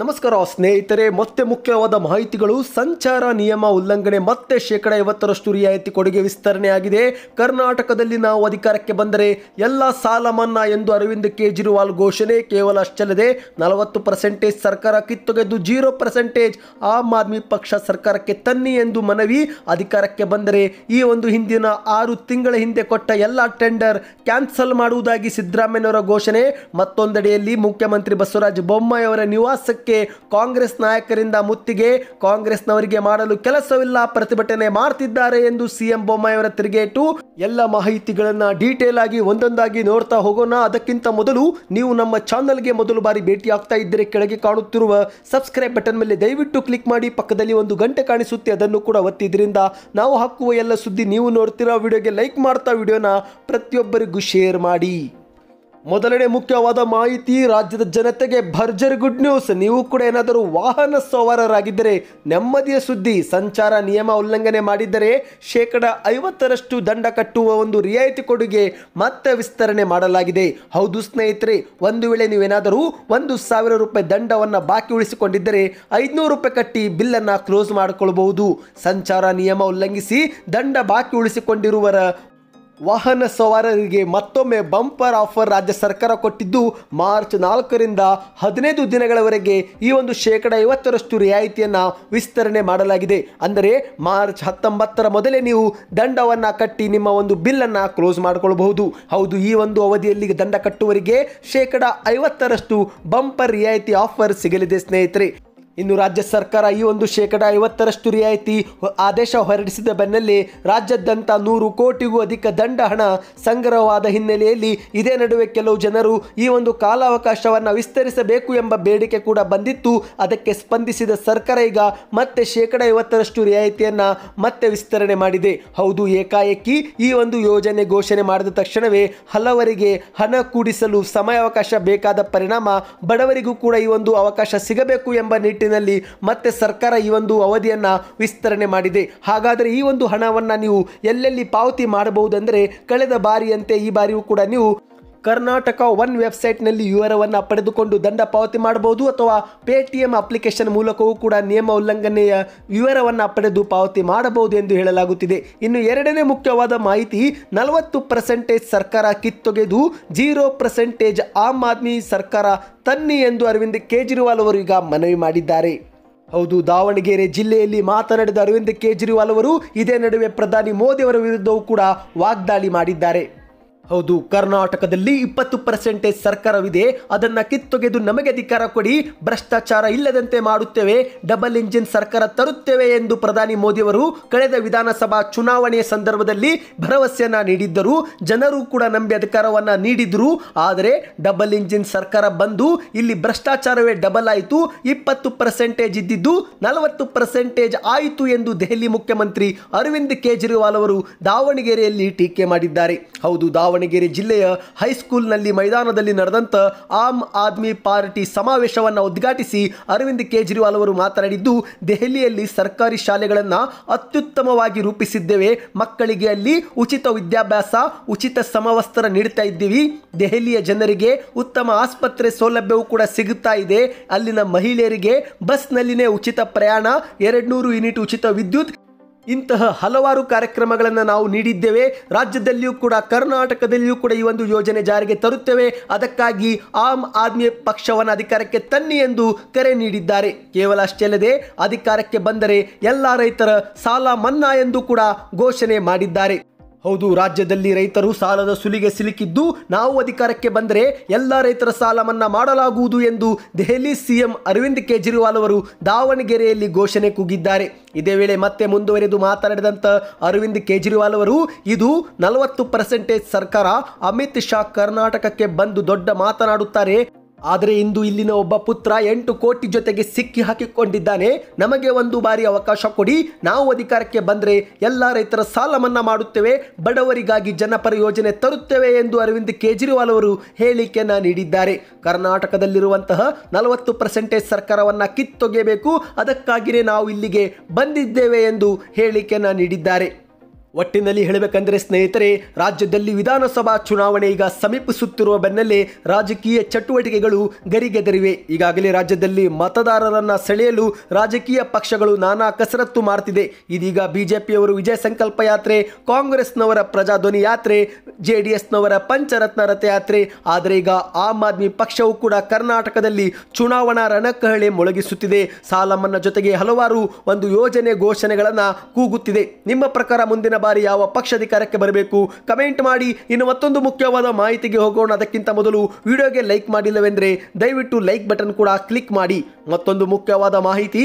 ನಮಸ್ಕಾರ ಸ್ನೇಹಿತರೆ ಮತ್ತೆ ಮುಖ್ಯವಾದ ಮಾಹಿತಿಗಳು ಸಂಚಾರ ನಿಯಮ ಉಲ್ಲಂಘನೆ ಮತ್ತೆ ಶೇಕಡ ಐವತ್ತರಷ್ಟು ರಿಯಾಯಿತಿ ಕೊಡುಗೆ ವಿಸ್ತರಣೆಯಾಗಿದೆ ಕರ್ನಾಟಕದಲ್ಲಿ ನಾವು ಅಧಿಕಾರಕ್ಕೆ ಬಂದರೆ ಎಲ್ಲ ಸಾಲ ಮನ್ನಾ ಎಂದು ಅರವಿಂದ್ ಕೇಜ್ರಿವಾಲ್ ಘೋಷಣೆ ಕೇವಲ ಅಷ್ಟಲ್ಲದೆ ನಲವತ್ತು ಪರ್ಸೆಂಟೇಜ್ ಸರ್ಕಾರ ಕಿತ್ತೊಗೆದು ಜೀರೋ ಪರ್ಸೆಂಟೇಜ್ ಆಮ್ ಆದ್ಮಿ ಪಕ್ಷ ಸರ್ಕಾರಕ್ಕೆ ತನ್ನಿ ಎಂದು ಮನವಿ ಅಧಿಕಾರಕ್ಕೆ ಬಂದರೆ ಈ ಒಂದು ಹಿಂದಿನ ಆರು ತಿಂಗಳ ಹಿಂದೆ ಕೊಟ್ಟ ಎಲ್ಲ ಟೆಂಡರ್ ಕ್ಯಾನ್ಸಲ್ ಮಾಡುವುದಾಗಿ ಸಿದ್ದರಾಮಯ್ಯನವರ ಘೋಷಣೆ ಮತ್ತೊಂದೆಡೆಯಲ್ಲಿ ಮುಖ್ಯಮಂತ್ರಿ ಬಸವರಾಜ ಅವರ ನಿವಾಸ ಕೆಲಸಕ್ಕೆ ಕಾಂಗ್ರೆಸ್ ನಾಯಕರಿಂದ ಮುತ್ತಿಗೆ ಕಾಂಗ್ರೆಸ್ನವರಿಗೆ ಮಾಡಲು ಕೆಲಸವಿಲ್ಲ ಪ್ರತಿಭಟನೆ ಮಾಡ್ತಿದ್ದಾರೆ ಎಂದು ಸಿಎಂ ಅವರ ತಿರುಗೇಟು ಎಲ್ಲ ಮಾಹಿತಿಗಳನ್ನ ಡೀಟೇಲ್ ಆಗಿ ಒಂದೊಂದಾಗಿ ನೋಡ್ತಾ ಹೋಗೋಣ ಅದಕ್ಕಿಂತ ಮೊದಲು ನೀವು ನಮ್ಮ ಚಾನಲ್ಗೆ ಮೊದಲು ಬಾರಿ ಭೇಟಿ ಆಗ್ತಾ ಇದ್ದರೆ ಕೆಳಗೆ ಕಾಣುತ್ತಿರುವ ಸಬ್ಸ್ಕ್ರೈಬ್ ಬಟನ್ ಮೇಲೆ ದಯವಿಟ್ಟು ಕ್ಲಿಕ್ ಮಾಡಿ ಪಕ್ಕದಲ್ಲಿ ಒಂದು ಗಂಟೆ ಕಾಣಿಸುತ್ತೆ ಅದನ್ನು ಕೂಡ ಒತ್ತಿದ್ರಿಂದ ನಾವು ಹಾಕುವ ಎಲ್ಲ ಸುದ್ದಿ ನೀವು ನೋಡ್ತಿರೋ ವಿಡಿಯೋಗೆ ಲೈಕ್ ಮಾಡ್ತಾ ವಿಡಿಯೋನ ಪ್ರತಿಯೊಬ್ಬರಿಗೂ ಶೇರ್ ಮಾಡಿ ಮೊದಲನೇ ಮುಖ್ಯವಾದ ಮಾಹಿತಿ ರಾಜ್ಯದ ಜನತೆಗೆ ಭರ್ಜರ್ ಗುಡ್ ನ್ಯೂಸ್ ನೀವು ಕೂಡ ಏನಾದರೂ ವಾಹನ ಸವಾರರಾಗಿದ್ದರೆ ನೆಮ್ಮದಿಯ ಸುದ್ದಿ ಸಂಚಾರ ನಿಯಮ ಉಲ್ಲಂಘನೆ ಮಾಡಿದ್ದರೆ ಶೇಕಡ ಐವತ್ತರಷ್ಟು ದಂಡ ಕಟ್ಟುವ ಒಂದು ರಿಯಾಯಿತಿ ಕೊಡುಗೆ ಮತ್ತೆ ವಿಸ್ತರಣೆ ಮಾಡಲಾಗಿದೆ ಹೌದು ಸ್ನೇಹಿತರೆ ಒಂದು ವೇಳೆ ನೀವೇನಾದರೂ ಒಂದು ಸಾವಿರ ರೂಪಾಯಿ ದಂಡವನ್ನು ಬಾಕಿ ಉಳಿಸಿಕೊಂಡಿದ್ದರೆ ಐದುನೂರು ರೂಪಾಯಿ ಕಟ್ಟಿ ಬಿಲ್ಲನ್ನು ಕ್ಲೋಸ್ ಮಾಡಿಕೊಳ್ಳಬಹುದು ಸಂಚಾರ ನಿಯಮ ಉಲ್ಲಂಘಿಸಿ ದಂಡ ಬಾಕಿ ಉಳಿಸಿಕೊಂಡಿರುವರ ವಾಹನ ಸವಾರರಿಗೆ ಮತ್ತೊಮ್ಮೆ ಬಂಪರ್ ಆಫರ್ ರಾಜ್ಯ ಸರ್ಕಾರ ಕೊಟ್ಟಿದ್ದು ಮಾರ್ಚ್ ನಾಲ್ಕರಿಂದ ಹದಿನೈದು ದಿನಗಳವರೆಗೆ ಈ ಒಂದು ಶೇಕಡ ಐವತ್ತರಷ್ಟು ರಿಯಾಯಿತಿಯನ್ನು ವಿಸ್ತರಣೆ ಮಾಡಲಾಗಿದೆ ಅಂದರೆ ಮಾರ್ಚ್ ಹತ್ತೊಂಬತ್ತರ ಮೊದಲೇ ನೀವು ದಂಡವನ್ನು ಕಟ್ಟಿ ನಿಮ್ಮ ಒಂದು ಬಿಲ್ಲನ್ನು ಕ್ಲೋಸ್ ಮಾಡಿಕೊಳ್ಳಬಹುದು ಹೌದು ಈ ಒಂದು ಅವಧಿಯಲ್ಲಿ ದಂಡ ಕಟ್ಟುವರಿಗೆ ಶೇಕಡ ಐವತ್ತರಷ್ಟು ಬಂಪರ್ ರಿಯಾಯಿತಿ ಆಫರ್ ಸಿಗಲಿದೆ ಸ್ನೇಹಿತರೆ ಇನ್ನು ರಾಜ್ಯ ಸರ್ಕಾರ ಈ ಒಂದು ಶೇಕಡಾ ಐವತ್ತರಷ್ಟು ರಿಯಾಯಿತಿ ಆದೇಶ ಹೊರಡಿಸಿದ ಬೆನ್ನಲ್ಲೇ ರಾಜ್ಯದಂತ ನೂರು ಕೋಟಿಗೂ ಅಧಿಕ ದಂಡ ಹಣ ಸಂಗ್ರಹವಾದ ಹಿನ್ನೆಲೆಯಲ್ಲಿ ಇದೇ ನಡುವೆ ಕೆಲವು ಜನರು ಈ ಒಂದು ಕಾಲಾವಕಾಶವನ್ನು ವಿಸ್ತರಿಸಬೇಕು ಎಂಬ ಬೇಡಿಕೆ ಕೂಡ ಬಂದಿತ್ತು ಅದಕ್ಕೆ ಸ್ಪಂದಿಸಿದ ಸರ್ಕಾರ ಈಗ ಮತ್ತೆ ಶೇಕಡಾ ಐವತ್ತರಷ್ಟು ರಿಯಾಯಿತಿಯನ್ನು ಮತ್ತೆ ವಿಸ್ತರಣೆ ಮಾಡಿದೆ ಹೌದು ಏಕಾಏಕಿ ಈ ಒಂದು ಯೋಜನೆ ಘೋಷಣೆ ಮಾಡಿದ ತಕ್ಷಣವೇ ಹಲವರಿಗೆ ಹಣ ಕೂಡಿಸಲು ಸಮಯಾವಕಾಶ ಬೇಕಾದ ಪರಿಣಾಮ ಬಡವರಿಗೂ ಕೂಡ ಈ ಒಂದು ಅವಕಾಶ ಸಿಗಬೇಕು ಎಂಬ ನಿಟ್ಟಿನಲ್ಲಿ ನಿಟ್ಟಿನಲ್ಲಿ ಮತ್ತೆ ಸರ್ಕಾರ ಈ ಒಂದು ಅವಧಿಯನ್ನು ವಿಸ್ತರಣೆ ಮಾಡಿದೆ ಹಾಗಾದರೆ ಈ ಒಂದು ಹಣವನ್ನು ನೀವು ಎಲ್ಲೆಲ್ಲಿ ಪಾವತಿ ಮಾಡಬಹುದಂದರೆ ಕಳೆದ ಬಾರಿಯಂತೆ ಈ ಬಾರಿಯೂ ಕೂಡ ನೀವು ಕರ್ನಾಟಕ ಒನ್ ವೆಬ್ಸೈಟ್ನಲ್ಲಿ ವಿವರವನ್ನು ಪಡೆದುಕೊಂಡು ದಂಡ ಪಾವತಿ ಮಾಡಬಹುದು ಅಥವಾ ಪೇಟಿಎಂ ಅಪ್ಲಿಕೇಶನ್ ಮೂಲಕವೂ ಕೂಡ ನಿಯಮ ಉಲ್ಲಂಘನೆಯ ವಿವರವನ್ನು ಪಡೆದು ಪಾವತಿ ಮಾಡಬಹುದು ಎಂದು ಹೇಳಲಾಗುತ್ತಿದೆ ಇನ್ನು ಎರಡನೇ ಮುಖ್ಯವಾದ ಮಾಹಿತಿ ನಲವತ್ತು ಪರ್ಸೆಂಟೇಜ್ ಸರ್ಕಾರ ಕಿತ್ತೊಗೆದು ಜೀರೋ ಪರ್ಸೆಂಟೇಜ್ ಆಮ್ ಆದ್ಮಿ ಸರ್ಕಾರ ತನ್ನಿ ಎಂದು ಅರವಿಂದ್ ಕೇಜ್ರಿವಾಲ್ ಅವರು ಈಗ ಮನವಿ ಮಾಡಿದ್ದಾರೆ ಹೌದು ದಾವಣಗೆರೆ ಜಿಲ್ಲೆಯಲ್ಲಿ ಮಾತನಾಡಿದ ಅರವಿಂದ್ ಕೇಜ್ರಿವಾಲ್ ಅವರು ಇದೇ ನಡುವೆ ಪ್ರಧಾನಿ ಮೋದಿ ಅವರ ವಿರುದ್ಧವೂ ಕೂಡ ವಾಗ್ದಾಳಿ ಮಾಡಿದ್ದಾರೆ ಹೌದು ಕರ್ನಾಟಕದಲ್ಲಿ ಇಪ್ಪತ್ತು ಪರ್ಸೆಂಟೇಜ್ ಸರ್ಕಾರವಿದೆ ಅದನ್ನು ಕಿತ್ತೊಗೆದು ನಮಗೆ ಅಧಿಕಾರ ಕೊಡಿ ಭ್ರಷ್ಟಾಚಾರ ಇಲ್ಲದಂತೆ ಮಾಡುತ್ತೇವೆ ಡಬಲ್ ಇಂಜಿನ್ ಸರ್ಕಾರ ತರುತ್ತೇವೆ ಎಂದು ಪ್ರಧಾನಿ ಮೋದಿಯವರು ಕಳೆದ ವಿಧಾನಸಭಾ ಚುನಾವಣೆಯ ಸಂದರ್ಭದಲ್ಲಿ ಭರವಸೆಯನ್ನ ನೀಡಿದ್ದರು ಜನರು ಕೂಡ ನಂಬಿ ಅಧಿಕಾರವನ್ನ ನೀಡಿದರು ಆದರೆ ಡಬಲ್ ಇಂಜಿನ್ ಸರ್ಕಾರ ಬಂದು ಇಲ್ಲಿ ಭ್ರಷ್ಟಾಚಾರವೇ ಡಬಲ್ ಆಯಿತು ಇಪ್ಪತ್ತು ಪರ್ಸೆಂಟೇಜ್ ಇದ್ದಿದ್ದು ನಲವತ್ತು ಪರ್ಸೆಂಟೇಜ್ ಆಯಿತು ಎಂದು ದೆಹಲಿ ಮುಖ್ಯಮಂತ್ರಿ ಅರವಿಂದ್ ಕೇಜ್ರಿವಾಲ್ ಅವರು ದಾವಣಗೆರೆಯಲ್ಲಿ ಟೀಕೆ ಮಾಡಿದ್ದಾರೆ ಹೌದು ದಾವ ದಾವಣಗೆರೆ ಜಿಲ್ಲೆಯ ಹೈಸ್ಕೂಲ್ನಲ್ಲಿ ಮೈದಾನದಲ್ಲಿ ನಡೆದಂಥ ಆಮ್ ಆದ್ಮಿ ಪಾರ್ಟಿ ಸಮಾವೇಶವನ್ನು ಉದ್ಘಾಟಿಸಿ ಅರವಿಂದ್ ಕೇಜ್ರಿವಾಲ್ ಅವರು ಮಾತನಾಡಿದ್ದು ದೆಹಲಿಯಲ್ಲಿ ಸರ್ಕಾರಿ ಶಾಲೆಗಳನ್ನು ಅತ್ಯುತ್ತಮವಾಗಿ ರೂಪಿಸಿದ್ದೇವೆ ಮಕ್ಕಳಿಗೆ ಅಲ್ಲಿ ಉಚಿತ ವಿದ್ಯಾಭ್ಯಾಸ ಉಚಿತ ಸಮವಸ್ತ್ರ ನೀಡ್ತಾ ಇದ್ದೀವಿ ದೆಹಲಿಯ ಜನರಿಗೆ ಉತ್ತಮ ಆಸ್ಪತ್ರೆ ಸೌಲಭ್ಯವೂ ಕೂಡ ಸಿಗುತ್ತಾ ಇದೆ ಅಲ್ಲಿನ ಮಹಿಳೆಯರಿಗೆ ಬಸ್ನಲ್ಲಿನೇ ಉಚಿತ ಪ್ರಯಾಣ ಎರಡ್ನೂರು ಯೂನಿಟ್ ಉಚಿತ ವಿದ್ಯುತ್ ಇಂತಹ ಹಲವಾರು ಕಾರ್ಯಕ್ರಮಗಳನ್ನು ನಾವು ನೀಡಿದ್ದೇವೆ ರಾಜ್ಯದಲ್ಲಿಯೂ ಕೂಡ ಕರ್ನಾಟಕದಲ್ಲಿಯೂ ಕೂಡ ಈ ಒಂದು ಯೋಜನೆ ಜಾರಿಗೆ ತರುತ್ತೇವೆ ಅದಕ್ಕಾಗಿ ಆಮ್ ಆದ್ಮಿ ಪಕ್ಷವನ್ನು ಅಧಿಕಾರಕ್ಕೆ ತನ್ನಿ ಎಂದು ಕರೆ ನೀಡಿದ್ದಾರೆ ಕೇವಲ ಅಷ್ಟೇ ಅಲ್ಲದೆ ಅಧಿಕಾರಕ್ಕೆ ಬಂದರೆ ಎಲ್ಲ ರೈತರ ಸಾಲ ಮನ್ನಾ ಎಂದು ಕೂಡ ಘೋಷಣೆ ಮಾಡಿದ್ದಾರೆ ಹೌದು ರಾಜ್ಯದಲ್ಲಿ ರೈತರು ಸಾಲದ ಸುಲಿಗೆ ಸಿಲುಕಿದ್ದು ನಾವು ಅಧಿಕಾರಕ್ಕೆ ಬಂದರೆ ಎಲ್ಲ ರೈತರ ಸಾಲ ಮನ್ನಾ ಮಾಡಲಾಗುವುದು ಎಂದು ದೆಹಲಿ ಸಿಎಂ ಅರವಿಂದ್ ಕೇಜ್ರಿವಾಲ್ ಅವರು ದಾವಣಗೆರೆಯಲ್ಲಿ ಘೋಷಣೆ ಕೂಗಿದ್ದಾರೆ ಇದೇ ವೇಳೆ ಮತ್ತೆ ಮುಂದುವರೆದು ಮಾತನಾಡಿದಂಥ ಅರವಿಂದ್ ಕೇಜ್ರಿವಾಲ್ ಅವರು ಇದು ನಲವತ್ತು ಪರ್ಸೆಂಟೇಜ್ ಸರ್ಕಾರ ಅಮಿತ್ ಶಾ ಕರ್ನಾಟಕಕ್ಕೆ ಬಂದು ದೊಡ್ಡ ಮಾತನಾಡುತ್ತಾರೆ ಆದರೆ ಇಂದು ಇಲ್ಲಿನ ಒಬ್ಬ ಪುತ್ರ ಎಂಟು ಕೋಟಿ ಜೊತೆಗೆ ಸಿಕ್ಕಿ ಹಾಕಿಕೊಂಡಿದ್ದಾನೆ ನಮಗೆ ಒಂದು ಬಾರಿ ಅವಕಾಶ ಕೊಡಿ ನಾವು ಅಧಿಕಾರಕ್ಕೆ ಬಂದರೆ ಎಲ್ಲ ರೈತರ ಸಾಲ ಮನ್ನಾ ಮಾಡುತ್ತೇವೆ ಬಡವರಿಗಾಗಿ ಜನಪರ ಯೋಜನೆ ತರುತ್ತೇವೆ ಎಂದು ಅರವಿಂದ್ ಕೇಜ್ರಿವಾಲ್ ಅವರು ಹೇಳಿಕೆಯನ್ನು ನೀಡಿದ್ದಾರೆ ಕರ್ನಾಟಕದಲ್ಲಿರುವಂತಹ ನಲವತ್ತು ಪರ್ಸೆಂಟೇಜ್ ಸರ್ಕಾರವನ್ನು ಕಿತ್ತೊಗೆಯಬೇಕು ಅದಕ್ಕಾಗಿಯೇ ನಾವು ಇಲ್ಲಿಗೆ ಬಂದಿದ್ದೇವೆ ಎಂದು ಹೇಳಿಕೆಯನ್ನು ನೀಡಿದ್ದಾರೆ ಒಟ್ಟಿನಲ್ಲಿ ಹೇಳಬೇಕಂದ್ರೆ ಸ್ನೇಹಿತರೆ ರಾಜ್ಯದಲ್ಲಿ ವಿಧಾನಸಭಾ ಚುನಾವಣೆ ಈಗ ಸಮೀಪಿಸುತ್ತಿರುವ ಬೆನ್ನಲ್ಲೇ ರಾಜಕೀಯ ಚಟುವಟಿಕೆಗಳು ಗರಿಗೆದರಿವೆ ಈಗಾಗಲೇ ರಾಜ್ಯದಲ್ಲಿ ಮತದಾರರನ್ನ ಸೆಳೆಯಲು ರಾಜಕೀಯ ಪಕ್ಷಗಳು ನಾನಾ ಕಸರತ್ತು ಮಾಡ್ತಿದೆ ಇದೀಗ ಬಿಜೆಪಿಯವರು ವಿಜಯ ಸಂಕಲ್ಪ ಯಾತ್ರೆ ಕಾಂಗ್ರೆಸ್ನವರ ಪ್ರಜಾಧ್ವನಿ ಯಾತ್ರೆ ಜೆ ಡಿ ಎಸ್ನವರ ಪಂಚರತ್ನ ರಥಯಾತ್ರೆ ಆದರೆ ಈಗ ಆಮ್ ಆದ್ಮಿ ಪಕ್ಷವು ಕೂಡ ಕರ್ನಾಟಕದಲ್ಲಿ ಚುನಾವಣಾ ರಣಕಹಳೆ ಮೊಳಗಿಸುತ್ತಿದೆ ಸಾಲ ಮನ್ನಾ ಜೊತೆಗೆ ಹಲವಾರು ಒಂದು ಯೋಜನೆ ಘೋಷಣೆಗಳನ್ನು ಕೂಗುತ್ತಿದೆ ನಿಮ್ಮ ಪ್ರಕಾರ ಮುಂದಿನ ಬಾರಿ ಯಾವ ಪಕ್ಷ ಅಧಿಕಾರಕ್ಕೆ ಬರಬೇಕು ಕಮೆಂಟ್ ಮಾಡಿ ಇನ್ನು ಮತ್ತೊಂದು ಮುಖ್ಯವಾದ ಮಾಹಿತಿಗೆ ಹೋಗೋಣ ಅದಕ್ಕಿಂತ ಮೊದಲು ವಿಡಿಯೋಗೆ ಲೈಕ್ ಮಾಡಿಲ್ಲವೆಂದರೆ ದಯವಿಟ್ಟು ಲೈಕ್ ಬಟನ್ ಕೂಡ ಕ್ಲಿಕ್ ಮಾಡಿ ಮತ್ತೊಂದು ಮುಖ್ಯವಾದ ಮಾಹಿತಿ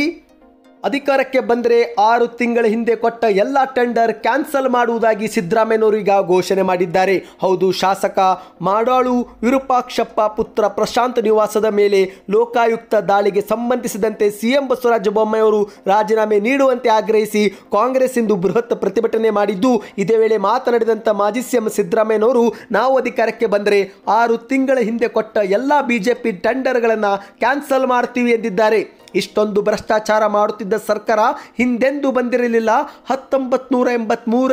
ಅಧಿಕಾರಕ್ಕೆ ಬಂದರೆ ಆರು ತಿಂಗಳ ಹಿಂದೆ ಕೊಟ್ಟ ಎಲ್ಲ ಟೆಂಡರ್ ಕ್ಯಾನ್ಸಲ್ ಮಾಡುವುದಾಗಿ ಈಗ ಘೋಷಣೆ ಮಾಡಿದ್ದಾರೆ ಹೌದು ಶಾಸಕ ಮಾಡಾಳು ವಿರೂಪಾಕ್ಷಪ್ಪ ಪುತ್ರ ಪ್ರಶಾಂತ್ ನಿವಾಸದ ಮೇಲೆ ಲೋಕಾಯುಕ್ತ ದಾಳಿಗೆ ಸಂಬಂಧಿಸಿದಂತೆ ಸಿಎಂ ಬಸವರಾಜ ಬೊಮ್ಮಾಯಿಯವರು ರಾಜೀನಾಮೆ ನೀಡುವಂತೆ ಆಗ್ರಹಿಸಿ ಕಾಂಗ್ರೆಸ್ ಇಂದು ಬೃಹತ್ ಪ್ರತಿಭಟನೆ ಮಾಡಿದ್ದು ಇದೇ ವೇಳೆ ಮಾತನಾಡಿದಂಥ ಮಾಜಿ ಸಿಎಂ ಸಿದ್ದರಾಮಯ್ಯನವರು ನಾವು ಅಧಿಕಾರಕ್ಕೆ ಬಂದರೆ ಆರು ತಿಂಗಳ ಹಿಂದೆ ಕೊಟ್ಟ ಎಲ್ಲ ಬಿಜೆಪಿ ಟೆಂಡರ್ಗಳನ್ನು ಕ್ಯಾನ್ಸಲ್ ಮಾಡ್ತೀವಿ ಎಂದಿದ್ದಾರೆ ಇಷ್ಟೊಂದು ಭ್ರಷ್ಟಾಚಾರ ಮಾಡುತ್ತಿದ್ದ ಸರ್ಕಾರ ಹಿಂದೆಂದೂ ಬಂದಿರಲಿಲ್ಲ ಹತ್ತೊಂಬತ್ತು ನೂರ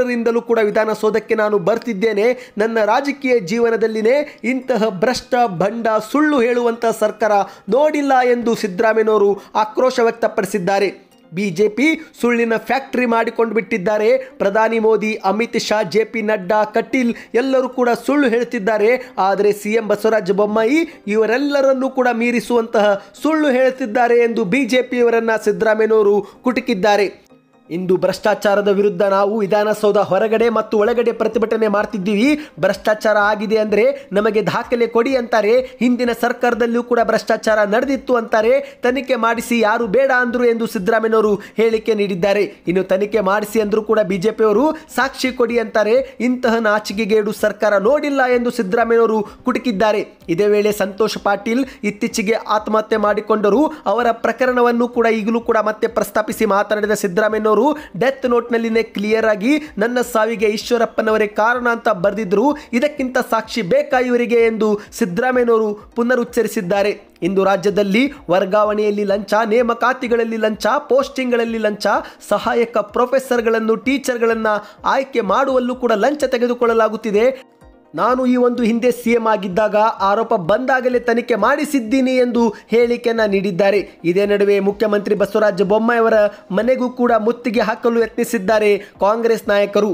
ಕೂಡ ವಿಧಾನಸೌಧಕ್ಕೆ ನಾನು ಬರ್ತಿದ್ದೇನೆ ನನ್ನ ರಾಜಕೀಯ ಜೀವನದಲ್ಲಿನೇ ಇಂತಹ ಭ್ರಷ್ಟ ಭಂಡ ಸುಳ್ಳು ಹೇಳುವಂತಹ ಸರ್ಕಾರ ನೋಡಿಲ್ಲ ಎಂದು ಸಿದ್ದರಾಮಯ್ಯನವರು ಆಕ್ರೋಶ ವ್ಯಕ್ತಪಡಿಸಿದ್ದಾರೆ ಬಿಜೆಪಿ ಸುಳ್ಳಿನ ಫ್ಯಾಕ್ಟರಿ ಮಾಡಿಕೊಂಡು ಬಿಟ್ಟಿದ್ದಾರೆ ಪ್ರಧಾನಿ ಮೋದಿ ಅಮಿತ್ ಶಾ ಜೆ ಪಿ ನಡ್ಡಾ ಕಟೀಲ್ ಎಲ್ಲರೂ ಕೂಡ ಸುಳ್ಳು ಹೇಳ್ತಿದ್ದಾರೆ ಆದರೆ ಸಿಎಂ ಬಸವರಾಜ ಬೊಮ್ಮಾಯಿ ಇವರೆಲ್ಲರನ್ನೂ ಕೂಡ ಮೀರಿಸುವಂತಹ ಸುಳ್ಳು ಹೇಳುತ್ತಿದ್ದಾರೆ ಎಂದು ಬಿಜೆಪಿಯವರನ್ನು ಸಿದ್ದರಾಮಯ್ಯನವರು ಕುಟುಕಿದ್ದಾರೆ ಇಂದು ಭ್ರಷ್ಟಾಚಾರದ ವಿರುದ್ಧ ನಾವು ವಿಧಾನಸೌಧ ಹೊರಗಡೆ ಮತ್ತು ಒಳಗಡೆ ಪ್ರತಿಭಟನೆ ಮಾಡ್ತಿದ್ದೀವಿ ಭ್ರಷ್ಟಾಚಾರ ಆಗಿದೆ ಅಂದರೆ ನಮಗೆ ದಾಖಲೆ ಕೊಡಿ ಅಂತಾರೆ ಹಿಂದಿನ ಸರ್ಕಾರದಲ್ಲೂ ಕೂಡ ಭ್ರಷ್ಟಾಚಾರ ನಡೆದಿತ್ತು ಅಂತಾರೆ ತನಿಖೆ ಮಾಡಿಸಿ ಯಾರು ಬೇಡ ಅಂದರು ಎಂದು ಸಿದ್ದರಾಮಯ್ಯವರು ಹೇಳಿಕೆ ನೀಡಿದ್ದಾರೆ ಇನ್ನು ತನಿಖೆ ಮಾಡಿಸಿ ಅಂದರೂ ಕೂಡ ಬಿಜೆಪಿಯವರು ಸಾಕ್ಷಿ ಕೊಡಿ ಅಂತಾರೆ ಇಂತಹ ನಾಚಿಕೆಗೇಡು ಸರ್ಕಾರ ನೋಡಿಲ್ಲ ಎಂದು ಸಿದ್ದರಾಮಯ್ಯವರು ಕುಟುಕಿದ್ದಾರೆ ಇದೇ ವೇಳೆ ಸಂತೋಷ್ ಪಾಟೀಲ್ ಇತ್ತೀಚೆಗೆ ಆತ್ಮಹತ್ಯೆ ಮಾಡಿಕೊಂಡರು ಅವರ ಪ್ರಕರಣವನ್ನು ಕೂಡ ಈಗಲೂ ಕೂಡ ಮತ್ತೆ ಪ್ರಸ್ತಾಪಿಸಿ ಮಾತನಾಡಿದ ಸಿದ್ದರಾಮಯ್ಯವರು ಅವರು ಡೆತ್ ನೋಟ್ನಲ್ಲಿನೇ ಕ್ಲಿಯರ್ ಆಗಿ ನನ್ನ ಸಾವಿಗೆ ಈಶ್ವರಪ್ಪನವರೇ ಕಾರಣ ಅಂತ ಬರೆದಿದ್ರು ಇದಕ್ಕಿಂತ ಸಾಕ್ಷಿ ಬೇಕಾ ಇವರಿಗೆ ಎಂದು ಸಿದ್ದರಾಮಯ್ಯನವರು ಪುನರುಚ್ಚರಿಸಿದ್ದಾರೆ ಇಂದು ರಾಜ್ಯದಲ್ಲಿ ವರ್ಗಾವಣೆಯಲ್ಲಿ ಲಂಚ ನೇಮಕಾತಿಗಳಲ್ಲಿ ಲಂಚ ಪೋಸ್ಟಿಂಗ್ಗಳಲ್ಲಿ ಲಂಚ ಸಹಾಯಕ ಪ್ರೊಫೆಸರ್ಗಳನ್ನು ಟೀಚರ್ಗಳನ್ನು ಆಯ್ಕೆ ಮಾಡುವಲ್ಲೂ ಕೂಡ ಲಂಚ ತೆಗೆದುಕೊಳ್ಳಲಾಗುತ್ತಿದೆ ನಾನು ಈ ಒಂದು ಹಿಂದೆ ಸಿಎಂ ಆಗಿದ್ದಾಗ ಆರೋಪ ಬಂದಾಗಲೇ ತನಿಖೆ ಮಾಡಿಸಿದ್ದೀನಿ ಎಂದು ಹೇಳಿಕೆಯನ್ನು ನೀಡಿದ್ದಾರೆ ಇದೇ ನಡುವೆ ಮುಖ್ಯಮಂತ್ರಿ ಬಸವರಾಜ ಬೊಮ್ಮಾಯಿಯವರ ಮನೆಗೂ ಕೂಡ ಮುತ್ತಿಗೆ ಹಾಕಲು ಯತ್ನಿಸಿದ್ದಾರೆ ಕಾಂಗ್ರೆಸ್ ನಾಯಕರು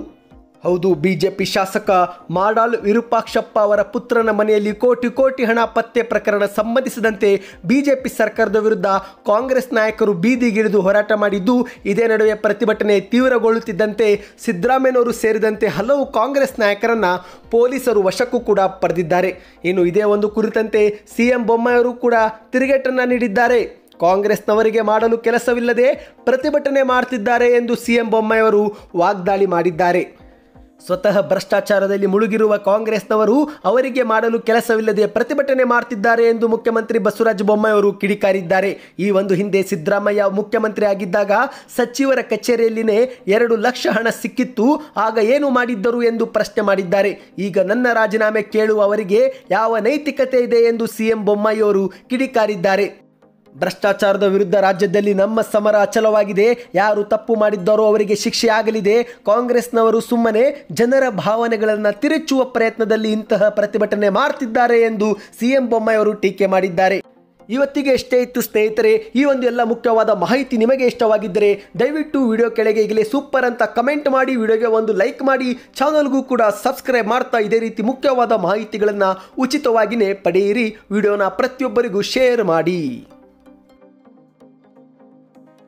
ಹೌದು ಬಿಜೆಪಿ ಶಾಸಕ ಮಾಡಾಲ್ ವಿರೂಪಾಕ್ಷಪ್ಪ ಅವರ ಪುತ್ರನ ಮನೆಯಲ್ಲಿ ಕೋಟಿ ಕೋಟಿ ಹಣ ಪತ್ತೆ ಪ್ರಕರಣ ಸಂಬಂಧಿಸಿದಂತೆ ಬಿಜೆಪಿ ಸರ್ಕಾರದ ವಿರುದ್ಧ ಕಾಂಗ್ರೆಸ್ ನಾಯಕರು ಬೀದಿಗಿಳಿದು ಹೋರಾಟ ಮಾಡಿದ್ದು ಇದೇ ನಡುವೆ ಪ್ರತಿಭಟನೆ ತೀವ್ರಗೊಳ್ಳುತ್ತಿದ್ದಂತೆ ಸಿದ್ದರಾಮಯ್ಯನವರು ಸೇರಿದಂತೆ ಹಲವು ಕಾಂಗ್ರೆಸ್ ನಾಯಕರನ್ನು ಪೊಲೀಸರು ವಶಕ್ಕೂ ಕೂಡ ಪಡೆದಿದ್ದಾರೆ ಇನ್ನು ಇದೇ ಒಂದು ಕುರಿತಂತೆ ಸಿಎಂ ಬೊಮ್ಮಾಯಿಯವರು ಕೂಡ ತಿರುಗೇಟನ್ನು ನೀಡಿದ್ದಾರೆ ಕಾಂಗ್ರೆಸ್ನವರಿಗೆ ಮಾಡಲು ಕೆಲಸವಿಲ್ಲದೆ ಪ್ರತಿಭಟನೆ ಮಾಡ್ತಿದ್ದಾರೆ ಎಂದು ಸಿಎಂ ಬೊಮ್ಮಾಯಿಯವರು ವಾಗ್ದಾಳಿ ಮಾಡಿದ್ದಾರೆ ಸ್ವತಃ ಭ್ರಷ್ಟಾಚಾರದಲ್ಲಿ ಮುಳುಗಿರುವ ಕಾಂಗ್ರೆಸ್ನವರು ಅವರಿಗೆ ಮಾಡಲು ಕೆಲಸವಿಲ್ಲದೆ ಪ್ರತಿಭಟನೆ ಮಾಡುತ್ತಿದ್ದಾರೆ ಎಂದು ಮುಖ್ಯಮಂತ್ರಿ ಬಸವರಾಜ ಬೊಮ್ಮಾಯಿ ಅವರು ಕಿಡಿಕಾರಿದ್ದಾರೆ ಈ ಒಂದು ಹಿಂದೆ ಸಿದ್ದರಾಮಯ್ಯ ಮುಖ್ಯಮಂತ್ರಿ ಆಗಿದ್ದಾಗ ಸಚಿವರ ಕಚೇರಿಯಲ್ಲಿನೇ ಎರಡು ಲಕ್ಷ ಹಣ ಸಿಕ್ಕಿತ್ತು ಆಗ ಏನು ಮಾಡಿದ್ದರು ಎಂದು ಪ್ರಶ್ನೆ ಮಾಡಿದ್ದಾರೆ ಈಗ ನನ್ನ ರಾಜೀನಾಮೆ ಕೇಳುವ ಅವರಿಗೆ ಯಾವ ನೈತಿಕತೆ ಇದೆ ಎಂದು ಸಿಎಂ ಬೊಮ್ಮಾಯಿ ಅವರು ಕಿಡಿಕಾರಿದ್ದಾರೆ ಭ್ರಷ್ಟಾಚಾರದ ವಿರುದ್ಧ ರಾಜ್ಯದಲ್ಲಿ ನಮ್ಮ ಸಮರ ಅಚಲವಾಗಿದೆ ಯಾರು ತಪ್ಪು ಮಾಡಿದ್ದಾರೋ ಅವರಿಗೆ ಶಿಕ್ಷೆಯಾಗಲಿದೆ ಕಾಂಗ್ರೆಸ್ನವರು ಸುಮ್ಮನೆ ಜನರ ಭಾವನೆಗಳನ್ನು ತಿರುಚುವ ಪ್ರಯತ್ನದಲ್ಲಿ ಇಂತಹ ಪ್ರತಿಭಟನೆ ಮಾಡ್ತಿದ್ದಾರೆ ಎಂದು ಸಿಎಂ ಬೊಮ್ಮಾಯಿಯವರು ಟೀಕೆ ಮಾಡಿದ್ದಾರೆ ಇವತ್ತಿಗೆ ಎಷ್ಟೇ ಇತ್ತು ಸ್ನೇಹಿತರೆ ಈ ಒಂದು ಎಲ್ಲ ಮುಖ್ಯವಾದ ಮಾಹಿತಿ ನಿಮಗೆ ಇಷ್ಟವಾಗಿದ್ದರೆ ದಯವಿಟ್ಟು ವಿಡಿಯೋ ಕೆಳಗೆ ಈಗಲೇ ಸೂಪರ್ ಅಂತ ಕಮೆಂಟ್ ಮಾಡಿ ವಿಡಿಯೋಗೆ ಒಂದು ಲೈಕ್ ಮಾಡಿ ಚಾನಲ್ಗೂ ಕೂಡ ಸಬ್ಸ್ಕ್ರೈಬ್ ಮಾಡ್ತಾ ಇದೇ ರೀತಿ ಮುಖ್ಯವಾದ ಮಾಹಿತಿಗಳನ್ನು ಉಚಿತವಾಗಿಯೇ ಪಡೆಯಿರಿ ವಿಡಿಯೋನ ಪ್ರತಿಯೊಬ್ಬರಿಗೂ ಶೇರ್ ಮಾಡಿ